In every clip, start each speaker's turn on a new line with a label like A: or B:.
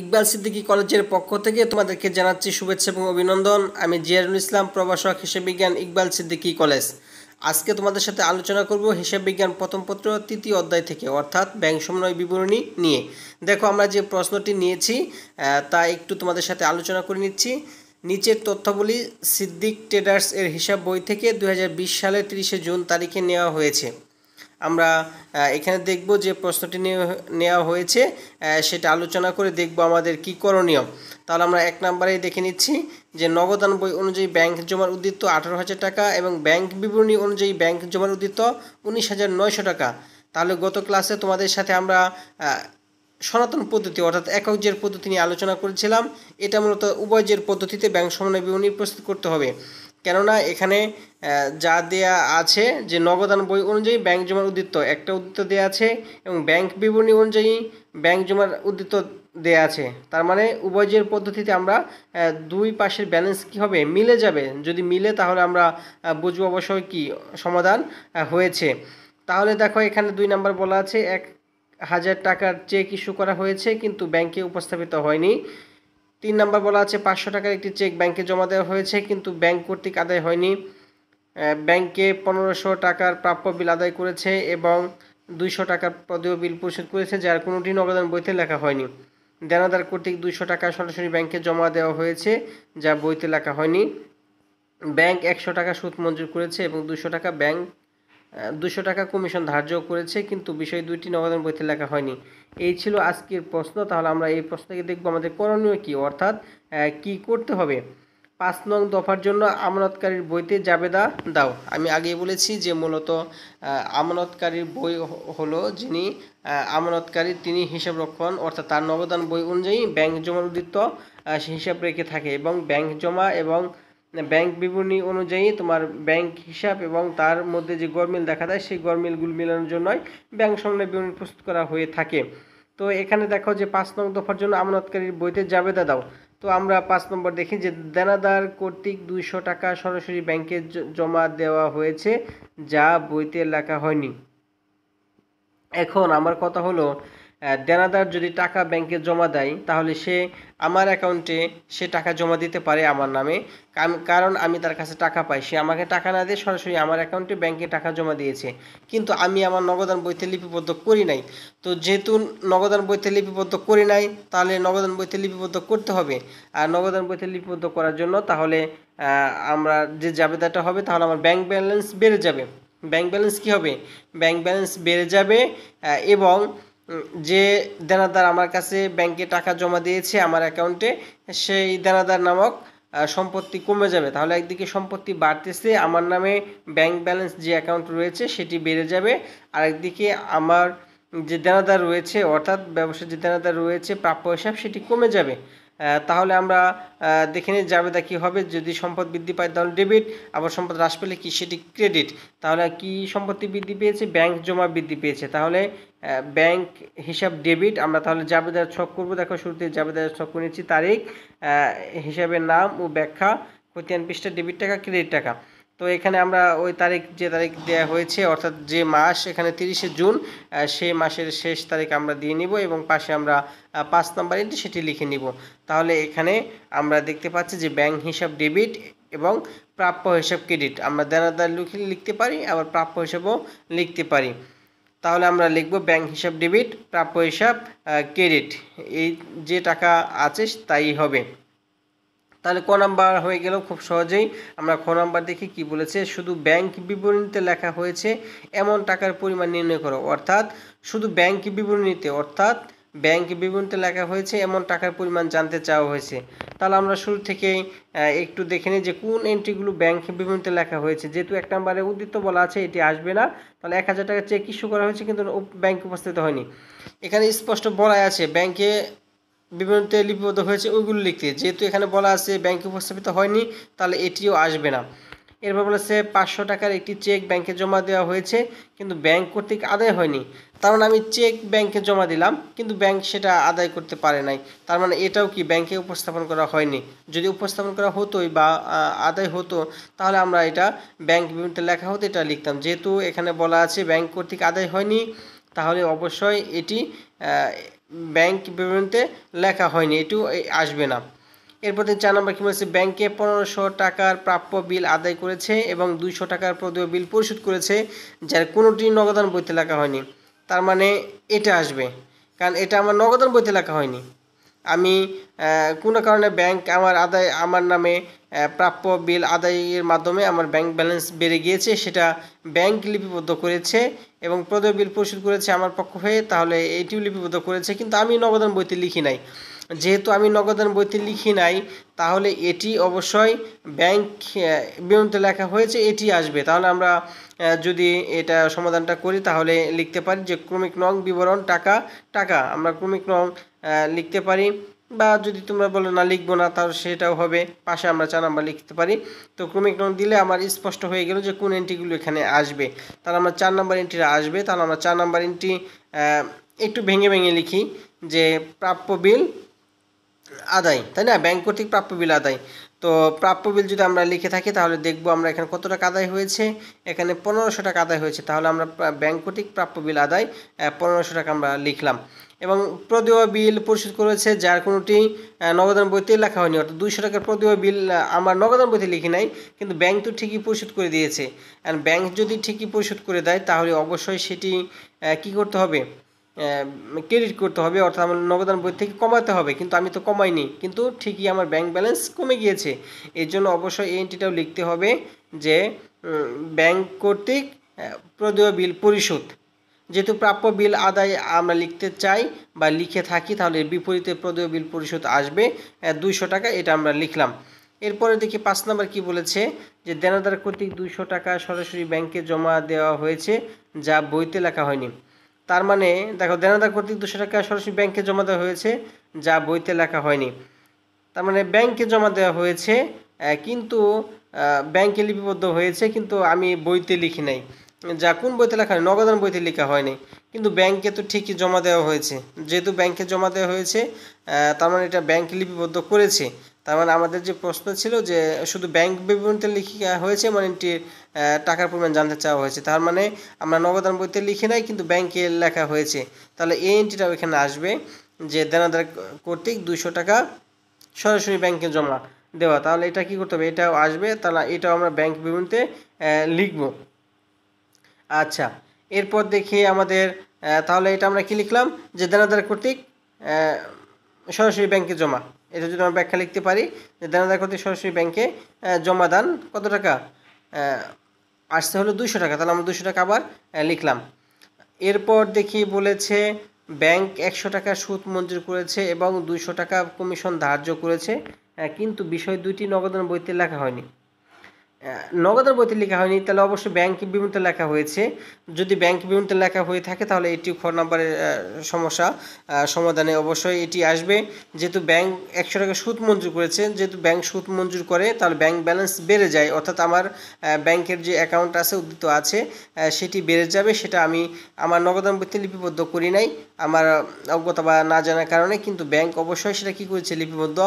A: ইকবাল সিদ্দিকী কলেজের পক্ষ থেকে তোমাদেরকে জানাচ্ছি শুভেচ্ছা এবং অভিনন্দন আমি জিয়ারুল ইসলাম প্রভাষক হিসেব বিজ্ঞান ইকবাল সিদ্দিকী কলেজ আজকে তোমাদের সাথে আলোচনা করব হিসাব বিজ্ঞান প্রথম পত্র তৃতীয় অধ্যায় থেকে অর্থাৎ ব্যাংক সমন্বয় বিবরণী নিয়ে দেখো আমরা যে প্রশ্নটি নিয়েছি তা একটু তোমাদের সাথে আলোচনা করে নিচ্ছি নিচের তথ্যগুলি সিদ্দিক ট্রেডার্স এর হিসাব বই থেকে দু সালের তিরিশে জুন তারিখে নেওয়া হয়েছে আমরা এখানে দেখব যে প্রশ্নটি নেওয়া হয়েছে সেটা আলোচনা করে দেখব আমাদের কি করণীয় তাহলে আমরা এক নম্বরেই দেখে নিচ্ছি যে নগদান বই অনুযায়ী ব্যাংক জমার উদ্দিত্ত আঠারো হাজার টাকা এবং ব্যাংক বিবরণী অনুযায়ী ব্যাংক জমার উদ্দিত্ত উনিশ হাজার নয়শো টাকা তাহলে গত ক্লাসে তোমাদের সাথে আমরা সনাতন পদ্ধতি অর্থাৎ একক জের পদ্ধতি নিয়ে আলোচনা করেছিলাম এটা মূলত উভয় জের পদ্ধতিতে ব্যাংক সমন্বয় বিবরণী প্রস্তুত করতে হবে কেননা এখানে যা দেয়া আছে যে নগদান বই অনুযায়ী ব্যাংক জমার উদ্দিত্ব একটা উদ্দিত্ব দেওয়া আছে এবং ব্যাংক বিবরণী অনুযায়ী ব্যাংক জমার উদ্দিত্ব দেয়া আছে তার মানে উভয়ের পদ্ধতিতে আমরা দুই পাশের ব্যালেন্স কি হবে মিলে যাবে যদি মিলে তাহলে আমরা বুঝবো অবশ্যই কি সমাধান হয়েছে তাহলে দেখো এখানে দুই নাম্বার বলা আছে এক হাজার টাকার চেক ইস্যু করা হয়েছে কিন্তু ব্যাংকে উপস্থাপিত হয়নি তিন নম্বর বলা আছে পাঁচশো টাকার একটি চেক ব্যাংকে জমা দেওয়া হয়েছে কিন্তু ব্যাংক কর্তৃক আদায় হয়নি ব্যাংকে পনেরোশো টাকার প্রাপ্য বিল আদায় করেছে এবং দুইশো টাকার পদেয় বিল পরিশোধ করেছে যার কোনোটি নগদান বইতে লেখা হয়নি দেনাদার কর্তৃক দুইশো টাকা সরাসরি ব্যাংকে জমা দেওয়া হয়েছে যা বইতে লেখা হয়নি ব্যাংক একশো টাকা সুদ মঞ্জুর করেছে এবং দুশো টাকা ব্যাংক দুশো টাকা কমিশন ধার্য করেছে কিন্তু বিষয় দুইটি নবাদন বইতে লেখা হয়নি এই ছিল আজকের প্রশ্ন তাহলে আমরা এই প্রশ্নকে দেখবো আমাদের করণীয় কি অর্থাৎ কি করতে হবে পাঁচ নং দফার জন্য আমানতকারীর বইতে জাবেদা দাও আমি আগেই বলেছি যে মূলত আমানতকারীর বই হলো যিনি আমানতকারী তিনি হিসাব রক্ষণ অর্থাৎ তার নবদান বই অনুযায়ী ব্যাংক জমার উদ্দিত্ব হিসাব রেখে থাকে এবং ব্যাংক জমা এবং ব্যাংক বিবরণী অনুযায়ী তোমার ব্যাংক হিসাব এবং তার মধ্যে যে গরমিল দেখা দেয় সেই গরমিলগুলো মেলানোর জন্যই ব্যাংক সংগ্রহ বিবরণী প্রস্তুত করা হয়ে থাকে তো এখানে দেখো যে পাঁচ নং দফার জন্য আমানতকারীর বইতে যাবে দাও তো আমরা পাঁচ নম্বর দেখি যে দেনাদার কর্তৃক দুইশো টাকা সরাসরি ব্যাংকে জমা দেওয়া হয়েছে যা বইতে লেখা হয়নি এখন আমার কথা হলো দেনাদার যদি টাকা ব্যাংকে জমা দেয় তাহলে সে আমার অ্যাকাউন্টে সে টাকা জমা দিতে পারে আমার নামে কারণ আমি তার কাছে টাকা পাই সে আমাকে টাকা না দিয়ে সরাসরি আমার অ্যাকাউন্টে ব্যাংকে টাকা জমা দিয়েছে কিন্তু আমি আমার নগদান বইতে লিপিবদ্ধ করি নাই তো যেহেতু নগদান বইতে লিপিবদ্ধ করি নাই তাহলে নগদান বইতে লিপিবদ্ধ করতে হবে আর নগদান বইতে লিপিবদ্ধ করার জন্য তাহলে আমরা যে জাবেদাটা হবে তাহলে আমার ব্যাংক ব্যালেন্স বেড়ে যাবে ব্যাংক ব্যালেন্স কি হবে ব্যাংক ব্যালেন্স বেড়ে যাবে এবং যে দেনাদার আমার কাছে ব্যাংকে টাকা জমা দিয়েছে আমার অ্যাকাউন্টে সেই দেনাদার নামক সম্পত্তি কমে যাবে তাহলে একদিকে সম্পত্তি বাড়তেছে আমার নামে ব্যাংক ব্যালেন্স যে অ্যাকাউন্ট রয়েছে সেটি বেড়ে যাবে আরেকদিকে আমার যে দেনাদার রয়েছে অর্থাৎ ব্যবসার যে দেনাদার রয়েছে প্রাপ্য হিসাব সেটি কমে যাবে তাহলে আমরা দেখে নিই জাবেদা কী হবে যদি সম্পদ বৃদ্ধি পায় তাহলে ডেবিট আবার সম্পদ হ্রাস পেলে কি সেটি ক্রেডিট তাহলে কি সম্পত্তি বৃদ্ধি পেয়েছে ব্যাংক জমা বৃদ্ধি পেয়েছে তাহলে ব্যাংক হিসাব ডেবিট আমরা তাহলে জাবেদার ছক করবো দেখো শুরুতে জাবেদার ছক করে নিচ্ছি তারিখ হিসাবের নাম ও ব্যাখ্যা খতিয়ান পৃষ্ঠা ডেবিট টাকা ক্রেডিট টাকা তো এখানে আমরা ওই তারিখ যে তারিখ দেওয়া হয়েছে অর্থাৎ যে মাস এখানে তিরিশে জুন সেই মাসের শেষ তারিখ আমরা দিয়ে নিব এবং পাশে আমরা পাঁচ নম্বর ইন্টু সেটি লিখে নিব তাহলে এখানে আমরা দেখতে পাচ্ছি যে ব্যাংক হিসাব ডেবিট এবং প্রাপ্য হিসাব ক্রেডিট আমরা দেনাদার লিখতে পারি আবার প্রাপ্য হিসাবও লিখতে পারি তাহলে আমরা লিখব ব্যাংক হিসাব ডেবিট প্রাপ্য হিসাব ক্রেডিট এই যে টাকা আছে তাই হবে তাহলে ক নাম্বার হয়ে গেল খুব সহজেই আমরা খ নাম্বার দেখি কি বলেছে শুধু ব্যাংক বিবরণীতে লেখা হয়েছে এমন টাকার পরিমাণ নির্ণয় করো অর্থাৎ শুধু ব্যাংক বিবরণীতে অর্থাৎ ব্যাংক বিবরণীতে লেখা হয়েছে এমন টাকার পরিমাণ জানতে চাওয়া হয়েছে তাহলে আমরা শুরু থেকে একটু দেখে নিই যে কোন এন্ট্রিগুলো ব্যাংক বিবরণীতে লেখা হয়েছে যেহেতু এক নম্বরে উদ্দিত্ব বলা আছে এটি আসবে না তাহলে এক হাজার টাকা চেক ইস্যু করা হয়েছে কিন্তু ব্যাংক উপস্থিত হয়নি এখানে স্পষ্ট বলাই আছে ব্যাংকে বিভিন্নতে লিপিবদ্ধ হয়েছে ওইগুলো লিখতে যেহেতু এখানে বলা আছে ব্যাংকে উপস্থাপিত হয়নি তাহলে এটিও আসবে না এরপর বলেছে পাঁচশো টাকার একটি চেক ব্যাংকে জমা দেওয়া হয়েছে কিন্তু ব্যাংক কর্তৃক আদায় হয়নি তার মানে আমি চেক ব্যাংকে জমা দিলাম কিন্তু ব্যাংক সেটা আদায় করতে পারে নাই তার মানে এটাও কি ব্যাংকে উপস্থাপন করা হয়নি যদি উপস্থাপন করা হতোই বা আদায় হতো তাহলে আমরা এটা ব্যাংক বিভিন্ন লেখা হতো এটা লিখতাম যেহেতু এখানে বলা আছে ব্যাংক কর্তৃক আদায় হয়নি তাহলে অবশ্যই এটি ব্যাংক বিবরণীতে লেখা হয়নি এটিও আসবে না এরপর চার নম্বর কী বলেছে ব্যাংকে পনেরোশো টাকার প্রাপ্য বিল আদায় করেছে এবং দুইশো টাকার প্রদেয় বিল পরিশোধ করেছে যার কোনোটি নগদান বইতে লেখা হয়নি তার মানে এটা আসবে কারণ এটা আমার নগদান বইতে লেখা হয়নি আমি কোনো কারণে ব্যাংক আমার আদায় আমার নামে প্রাপ্য বিল আদায়ের মাধ্যমে আমার ব্যাংক ব্যালেন্স বেড়ে গিয়েছে সেটা ব্যাংক লিপিবদ্ধ করেছে এবং প্রদেয় বিল পরিশোধ করেছে আমার পক্ষ হয়ে তাহলে এইটিও লিপিবদ্ধ করেছে কিন্তু আমি নগদান বইতে লিখি নাই যেহেতু আমি নগদান বইতে লিখি নাই তাহলে এটি অবশ্যই ব্যাংক বিবরণীতে লেখা হয়েছে এটি আসবে তাহলে আমরা যদি এটা সমাধানটা করি তাহলে লিখতে পারি যে ক্রমিক নং বিবরণ টাকা টাকা আমরা ক্রমিক নং লিখতে পারি বা যদি তোমরা বলো না লিখবো না তাহলে সেটাও হবে পাশে আমরা চান আমরা লিখতে পারি তো ক্রমিক নং দিলে আমার স্পষ্ট হয়ে গেল যে কোন এন্ট্রিগুলো এখানে আসবে তাহলে আমরা চার নাম্বার এন্ট্রিটা আসবে তাহলে আমরা চার নাম্বার এন্ট্রি একটু ভেঙে ভেঙে লিখি যে প্রাপ্য বিল আদায় তাই না ব্যাংক কর্তৃক প্রাপ্য বিল আদায় তো প্রাপ্য বিল যদি আমরা লিখে থাকি তাহলে দেখব আমরা এখানে কত টাকা আদায় হয়েছে এখানে পনেরোশো টাকা আদায় হয়েছে তাহলে আমরা ব্যাংক কর্তৃক প্রাপ্য বিল আদায় পনেরোশো টাকা আমরা লিখলাম এবং প্রদেয় বিল পরিশোধ করেছে যার কোনোটি নগদান বইতে লেখা হয়নি অর্থাৎ দুইশো টাকার প্রদেয় বিল আমার নগদান বইতে লিখি নাই কিন্তু ব্যাংক তো ঠিকই পরিশোধ করে দিয়েছে অ্যান্ড ব্যাংক যদি ঠিকই পরিশোধ করে দেয় তাহলে অবশ্যই সেটি কি করতে হবে ক্রেডিট করতে হবে অর্থাৎ আমার নগদান বই থেকে কমাতে হবে কিন্তু আমি তো কমাইনি কিন্তু ঠিকই আমার ব্যাংক ব্যালেন্স কমে গিয়েছে এর জন্য অবশ্যই এই এন্ট্রিটাও লিখতে হবে যে ব্যাংক কর্তৃক প্রদেয় বিল পরিশোধ যেহেতু প্রাপ্য বিল আদায় আমরা লিখতে চাই বা লিখে থাকি তাহলে বিপরীতে প্রদেয় বিল পরিশোধ আসবে দুইশো টাকা এটা আমরা লিখলাম এরপরে দেখি পাঁচ নম্বর কি বলেছে যে দেনাদার কর্তৃক দুইশো টাকা সরাসরি ব্যাংকে জমা দেওয়া হয়েছে যা বইতে লেখা হয়নি তার মানে দেখো দেনাদার কর্তৃক দুশো টাকা সরাসরি ব্যাংকে জমা দেওয়া হয়েছে যা বইতে লেখা হয়নি তার মানে ব্যাংকে জমা দেওয়া হয়েছে কিন্তু ব্যাংকে লিপিবদ্ধ হয়েছে কিন্তু আমি বইতে লিখি নাই যা কোন বইতে লেখা হয় নগদান বইতে লেখা হয়নি কিন্তু ব্যাংকে তো ঠিকই জমা দেওয়া হয়েছে যেহেতু ব্যাংকে জমা দেওয়া হয়েছে তার মানে এটা ব্যাংক লিপিবদ্ধ করেছে তার মানে আমাদের যে প্রশ্ন ছিল যে শুধু ব্যাংক বিবরণীতে লিখি হয়েছে মানে টাকার পরিমাণ জানতে চাওয়া হয়েছে তার মানে আমরা নগদান বইতে লিখি নাই কিন্তু ব্যাংকে লেখা হয়েছে তাহলে এই এন্ট্রিটাও এখানে আসবে যে দেনাদার কর্তৃক দুইশো টাকা সরাসরি ব্যাংকে জমা দেওয়া তাহলে এটা কি করতে হবে এটাও আসবে তাহলে এটাও আমরা ব্যাংক বিবরণীতে লিখব আচ্ছা এরপর দেখি আমাদের তাহলে এটা আমরা কি লিখলাম যে দেনাদার কর্তৃক সরাসরি ব্যাংকে জমা এটা যদি আমরা ব্যাখ্যা লিখতে পারি যে দানাদার কর্তৃক সরাসরি ব্যাংকে জমা দান কত টাকা আসতে হলো দুশো টাকা তাহলে আমরা দুশো টাকা আবার লিখলাম এরপর দেখি বলেছে ব্যাংক একশো টাকা সুদ মঞ্জুর করেছে এবং দুইশো টাকা কমিশন ধার্য করেছে কিন্তু বিষয় দুইটি নগদান বইতে লেখা হয়নি নগদের বইতে লেখা হয়নি তাহলে অবশ্যই ব্যাংক বিবৃতিতে লেখা হয়েছে যদি ব্যাংক বিবৃতিতে লেখা হয়ে থাকে তাহলে এটি খ নম্বরের সমস্যা সমাধানে অবশ্যই এটি আসবে যেহেতু ব্যাংক একশো টাকা সুদ মঞ্জুর করেছে যেহেতু ব্যাংক সুদ মঞ্জুর করে তাহলে ব্যাংক ব্যালেন্স বেড়ে যায় অর্থাৎ আমার ব্যাংকের যে অ্যাকাউন্ট আছে উদ্দিত আছে সেটি বেড়ে যাবে সেটা আমি আমার নগদের বইতে লিপিবদ্ধ করি নাই আমার অজ্ঞতা বা না জানার কারণে কিন্তু ব্যাংক অবশ্যই সেটা কী করেছে লিপিবদ্ধ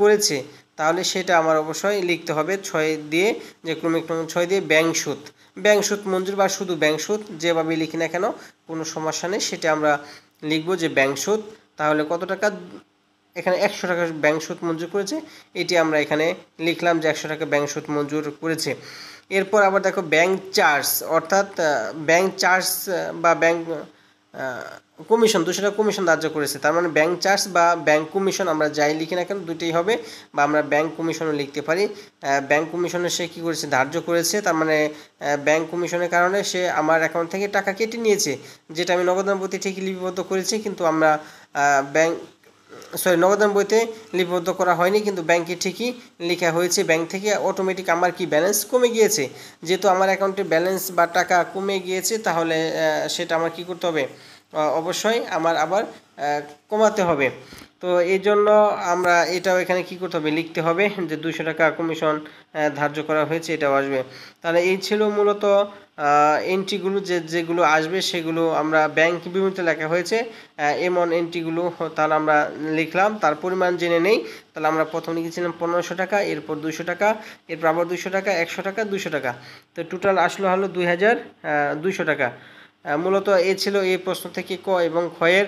A: করেছে তাহলে সেটা আমার অবশ্যই লিখতে হবে ছয় দিয়ে যে ক্রমিক ক্রম ছয় দিয়ে ব্যাংক সুদ ব্যাংক সুদ মঞ্জুর বা শুধু ব্যাংক সুদ যেভাবে লিখি না কেন কোনো সমস্যা নেই সেটা আমরা লিখবো যে ব্যাংক সুদ তাহলে কত টাকা এখানে একশো টাকা ব্যাংক সুদ মঞ্জুর করেছে এটি আমরা এখানে লিখলাম যে একশো টাকা ব্যাংক সুদ মঞ্জুর করেছে এরপর আবার দেখো ব্যাংক চার্জ অর্থাৎ ব্যাংক চার্জ বা ব্যাংক কমিশন দুশো টাকা কমিশন ধার্য করেছে তার মানে ব্যাংক চার্জ বা ব্যাংক কমিশন আমরা যাই লিখি না কেন দুইটাই হবে বা আমরা ব্যাংক কমিশনও লিখতে পারি ব্যাংক কমিশনে সে কী করেছে ধার্য করেছে তার মানে ব্যাংক কমিশনের কারণে সে আমার অ্যাকাউন্ট থেকে টাকা কেটে নিয়েছে যেটা আমি নগদানপতি ঠিক লিপিবদ্ধ করেছি কিন্তু আমরা ব্যাংক সরি নগদান বইতে লিপিবদ্ধ করা হয়নি কিন্তু ব্যাংকে ঠিকই লেখা হয়েছে ব্যাংক থেকে অটোমেটিক আমার কি ব্যালেন্স কমে গিয়েছে যেহেতু আমার অ্যাকাউন্টে ব্যালেন্স বা টাকা কমে গিয়েছে তাহলে সেটা আমার কি করতে হবে অবশ্যই আমার আবার কমাতে হবে তো এই জন্য আমরা এটাও এখানে কি করতে হবে লিখতে হবে যে দুশো টাকা কমিশন ধার্য করা হয়েছে এটাও আসবে তাহলে এই ছিল মূলত এন্ট্রিগুলো যে যেগুলো আসবে সেগুলো আমরা ব্যাংক বিভিন্ন লেখা হয়েছে এমন এন্ট্রিগুলো তাহলে আমরা লিখলাম তার পরিমাণ জেনে নেই তাহলে আমরা প্রথম লিখেছিলাম পনেরোশো টাকা এরপর দুশো টাকা এরপর আবার দুশো টাকা একশো টাকা দুশো টাকা তো টোটাল আসলো হলো দুই হাজার দুশো টাকা মূলত এ ছিল এই প্রশ্ন থেকে ক এবং ক্ষয়ের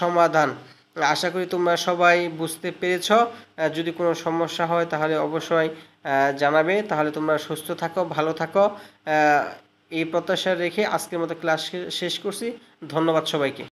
A: সমাধান আশা করি তোমরা সবাই বুঝতে পেরেছ যদি কোনো সমস্যা হয় তাহলে অবশ্যই জানাবে তাহলে তোমরা সুস্থ থাকো ভালো থাকো এই প্রত্যাশা রেখে আজকের মতো ক্লাস শেষ করছি ধন্যবাদ সবাইকে